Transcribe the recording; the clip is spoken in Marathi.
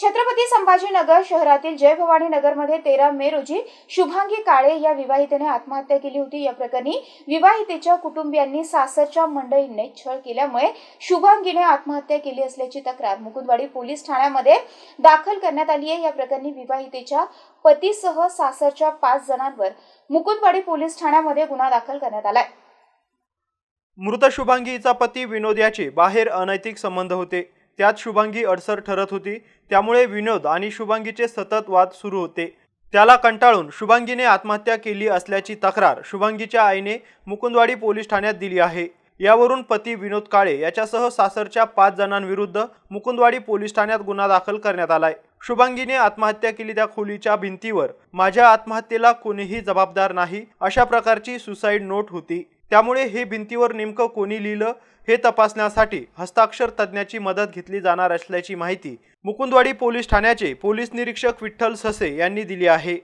छत्रपती संभाजीनगर शहरातील जय भवानी नगरमध्ये तेरा मे रोजी शुभांगी काळे या विवाहितेने आत्महत्या केली होती या प्रकरणी विवाहितेच्या कुटुंबियांनी सासरच्या मंडळींनी छळ केल्यामुळे शुभांगीने आत्महत्या केली असल्याची तक्रार मुकुंदवाडी पोलीस ठाण्यामध्ये दाखल करण्यात आली आहे या प्रकरणी विवाहितेच्या पतीसह सासरच्या पाच जणांवर मुकुंदवाडी पोलीस ठाण्यामध्ये गुन्हा दाखल करण्यात आलाय मृत शुभांगीचा पती विनोद याचे बाहेर अनैतिक संबंध होते त्यात शुभांगी अडसर ठरत होती त्यामुळे विनोद आणि शुभांगीचे सतत वाद सुरू होते त्याला कंटाळून शुभांगीने आत्महत्या केली असल्याची तक्रार शुभांगीच्या आईने मुकुंदवाडी पोलीस ठाण्यात दिली आहे यावरून पती विनोद काळे याच्यासह सासरच्या पाच जणांविरुद्ध मुकुंदवाडी पोलीस ठाण्यात गुन्हा दाखल करण्यात आलाय शुभांगीने आत्महत्या केली त्या खोलीच्या भिंतीवर माझ्या आत्महत्येला कोणीही जबाबदार नाही अशा प्रकारची सुसाईड नोट होती त्यामुळे हे भिंतीवर नेमकं कोणी लिहिलं हे तपासण्यासाठी हस्ताक्षर तज्ज्ञाची मदत घेतली जाणार असल्याची माहिती मुकुंदवाडी पोलीस ठाण्याचे पोलीस निरीक्षक विठ्ठल ससे यांनी दिली आहे